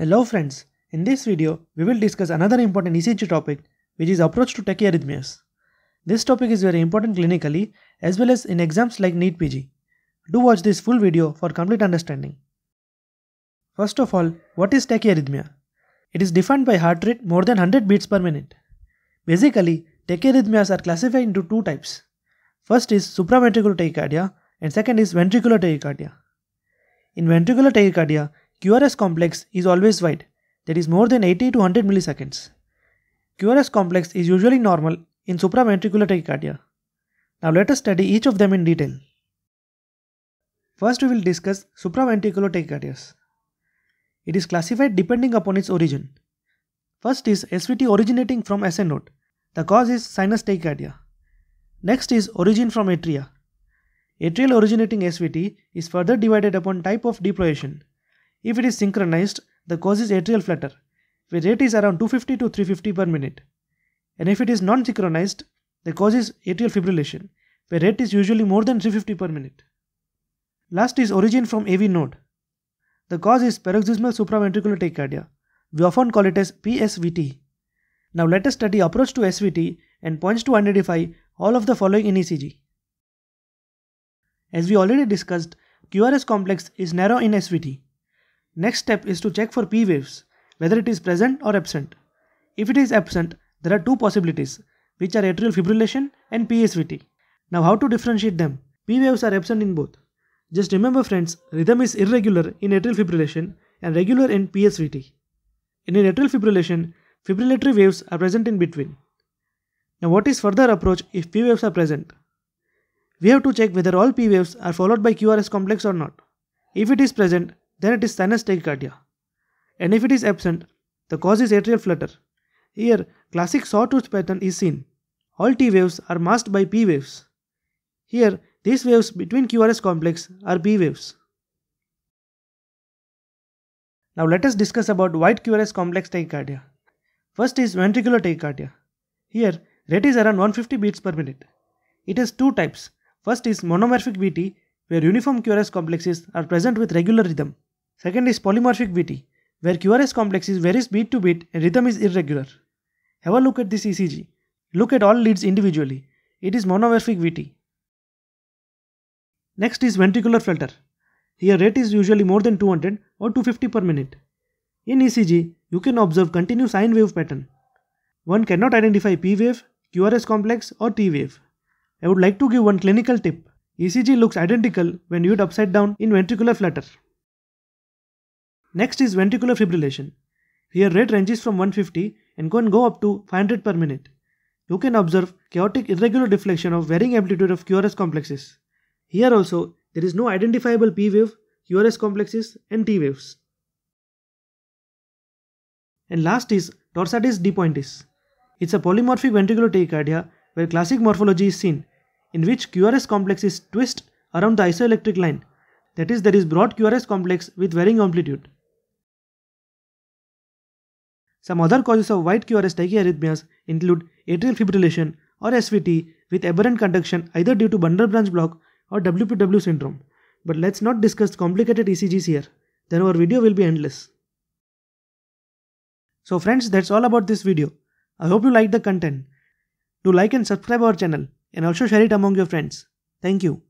Hello friends, in this video we will discuss another important ECG topic which is approach to tachyarrhythmias. This topic is very important clinically as well as in exams like NEET PG. Do watch this full video for complete understanding. First of all, what is tachyarrhythmia? It is defined by heart rate more than 100 beats per minute. Basically, tachyarrhythmias are classified into two types. First is supraventricular tachycardia and second is ventricular tachycardia. In ventricular tachycardia, QRS complex is always wide, that is more than 80 to 100 milliseconds. QRS complex is usually normal in supraventricular tachycardia. Now let us study each of them in detail. First we will discuss supraventricular tachycardias. It is classified depending upon its origin. First is SVT originating from SN node. The cause is sinus tachycardia. Next is origin from atria. Atrial originating SVT is further divided upon type of deployation. If it is synchronized, the causes atrial flutter, where rate is around 250 to 350 per minute. And if it is non-synchronized, the causes atrial fibrillation, where rate is usually more than 350 per minute. Last is origin from AV node. The cause is paroxysmal supraventricular tachycardia. We often call it as PSVT. Now let us study approach to SVT and points to identify all of the following in ECG. As we already discussed, QRS complex is narrow in SVT. Next step is to check for P waves, whether it is present or absent. If it is absent, there are two possibilities, which are atrial fibrillation and PSVT. Now how to differentiate them? P waves are absent in both. Just remember friends, rhythm is irregular in atrial fibrillation and regular in PSVT. In atrial fibrillation, fibrillatory waves are present in between. Now what is further approach if P waves are present? We have to check whether all P waves are followed by QRS complex or not. If it is present, then it is sinus tachycardia. And if it is absent, the cause is atrial flutter. Here, classic sawtooth pattern is seen. All T waves are masked by P waves. Here, these waves between QRS complex are P waves. Now let us discuss about white QRS complex tachycardia. First is ventricular tachycardia. Here, rate is around 150 beats per minute. It has two types. First is monomorphic BT, where uniform QRS complexes are present with regular rhythm. Second is polymorphic VT, where QRS complex is varies beat to beat and rhythm is irregular. Have a look at this ECG. Look at all leads individually. It is monomorphic VT. Next is ventricular filter. Here rate is usually more than 200 or 250 per minute. In ECG, you can observe continuous sine wave pattern. One cannot identify P wave, QRS complex or T wave. I would like to give one clinical tip. ECG looks identical when viewed upside down in ventricular flutter. Next is ventricular fibrillation. Here rate ranges from 150 and can go up to 500 per minute. You can observe chaotic irregular deflection of varying amplitude of QRS complexes. Here also, there is no identifiable P wave, QRS complexes and T waves. And last is de depointis. It's a polymorphic ventricular tachycardia where classic morphology is seen, in which QRS complexes twist around the isoelectric line. That is, there is broad QRS complex with varying amplitude. Some other causes of white QRS tachyarrhythmias include atrial fibrillation or SVT with aberrant conduction either due to bundle branch block or WPW syndrome. But let's not discuss complicated ECGs here, then our video will be endless. So friends, that's all about this video. I hope you liked the content. Do like and subscribe our channel and also share it among your friends. Thank you.